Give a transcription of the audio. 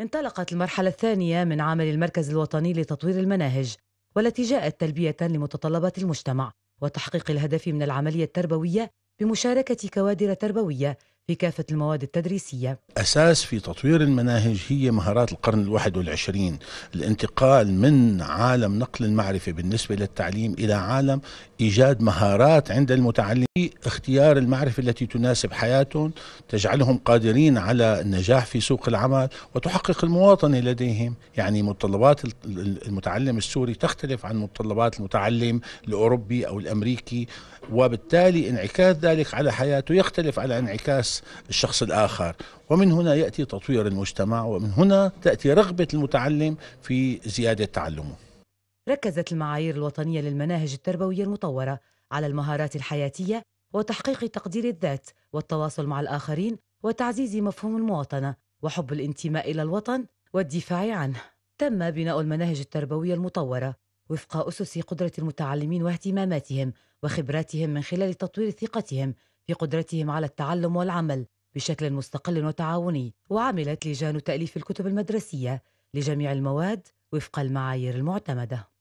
انطلقت المرحلة الثانية من عمل المركز الوطني لتطوير المناهج والتي جاءت تلبية لمتطلبات المجتمع وتحقيق الهدف من العملية التربوية بمشاركة كوادر تربوية في كافة المواد التدريسية أساس في تطوير المناهج هي مهارات القرن الواحد والعشرين الانتقال من عالم نقل المعرفة بالنسبة للتعليم إلى عالم إيجاد مهارات عند المتعلم اختيار المعرفة التي تناسب حياتهم تجعلهم قادرين على النجاح في سوق العمل وتحقق المواطنة لديهم يعني متطلبات المتعلم السوري تختلف عن متطلبات المتعلم الأوروبي أو الأمريكي وبالتالي انعكاس ذلك على حياته يختلف على انعكاس الشخص الآخر ومن هنا يأتي تطوير المجتمع ومن هنا تأتي رغبة المتعلم في زيادة تعلمه ركزت المعايير الوطنية للمناهج التربوية المطورة على المهارات الحياتية وتحقيق تقدير الذات والتواصل مع الآخرين وتعزيز مفهوم المواطنة وحب الانتماء إلى الوطن والدفاع عنه تم بناء المناهج التربوية المطورة وفق أسس قدرة المتعلمين واهتماماتهم وخبراتهم من خلال تطوير ثقتهم في قدرتهم على التعلم والعمل بشكل مستقل وتعاوني وعملت لجان تأليف الكتب المدرسية لجميع المواد وفق المعايير المعتمده